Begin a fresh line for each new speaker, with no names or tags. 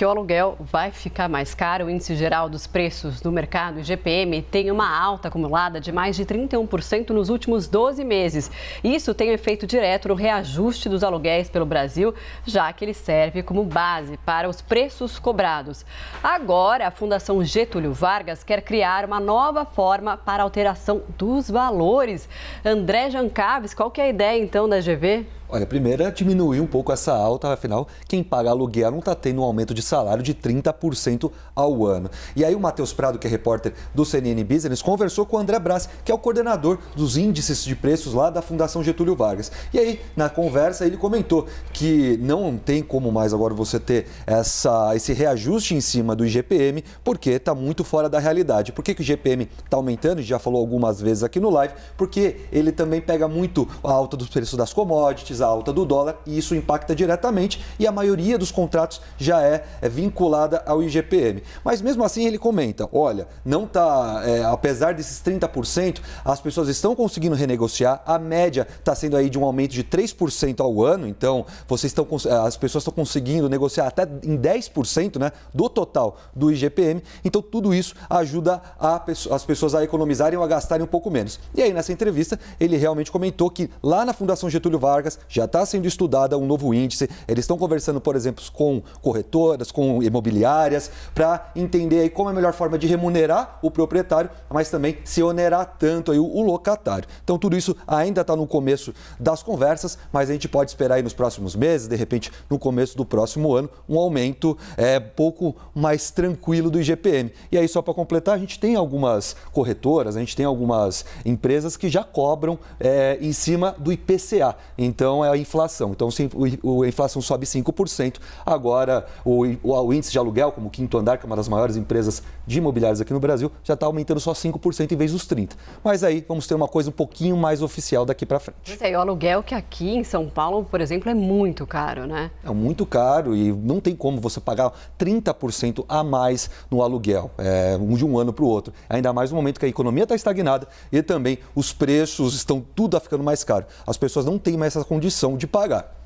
que o aluguel vai ficar mais caro. O índice geral dos preços do mercado, IGPM, tem uma alta acumulada de mais de 31% nos últimos 12 meses. Isso tem um efeito direto no reajuste dos aluguéis pelo Brasil, já que ele serve como base para os preços cobrados. Agora, a Fundação Getúlio Vargas quer criar uma nova forma para alteração dos valores. André Jancaves, qual que é a ideia então da
GV? Olha, primeiro é diminuir um pouco essa alta, afinal, quem paga aluguel não está tendo um aumento de salário de 30% ao ano. E aí o Matheus Prado, que é repórter do CNN Business, conversou com o André Brás, que é o coordenador dos índices de preços lá da Fundação Getúlio Vargas. E aí, na conversa, ele comentou que não tem como mais agora você ter essa, esse reajuste em cima do IGPM, porque está muito fora da realidade. Por que, que o IGPM está aumentando? Já falou algumas vezes aqui no live, porque ele também pega muito a alta dos preços das commodities, mais alta do dólar e isso impacta diretamente e a maioria dos contratos já é, é vinculada ao IGPM. Mas mesmo assim ele comenta, olha, não tá, é, apesar desses 30%, as pessoas estão conseguindo renegociar, a média está sendo aí de um aumento de 3% ao ano, então vocês estão, as pessoas estão conseguindo negociar até em 10% né, do total do IGPM, então tudo isso ajuda a, as pessoas a economizarem ou a gastarem um pouco menos. E aí nessa entrevista ele realmente comentou que lá na Fundação Getúlio Vargas já está sendo estudada um novo índice. Eles estão conversando, por exemplo, com corretoras, com imobiliárias, para entender aí como é a melhor forma de remunerar o proprietário, mas também se onerar tanto aí o locatário. Então tudo isso ainda está no começo das conversas, mas a gente pode esperar aí nos próximos meses, de repente no começo do próximo ano, um aumento é pouco mais tranquilo do IGPM. E aí só para completar, a gente tem algumas corretoras, a gente tem algumas empresas que já cobram é, em cima do IPCA. Então é a inflação. Então, se a inflação sobe 5%, agora o, o, índice de aluguel, como o Quinto Andar, que é uma das maiores empresas de imobiliários aqui no Brasil, já está aumentando só 5% em vez dos 30%. Mas aí vamos ter uma coisa um pouquinho mais oficial daqui para frente.
Mas aí, o aluguel que aqui em São Paulo, por exemplo, é muito caro, né?
É muito caro e não tem como você pagar 30% a mais no aluguel, é, de um ano para o outro. Ainda mais no momento que a economia está estagnada e também os preços estão tudo tá ficando mais caro. As pessoas não têm mais essa condição condição de pagar.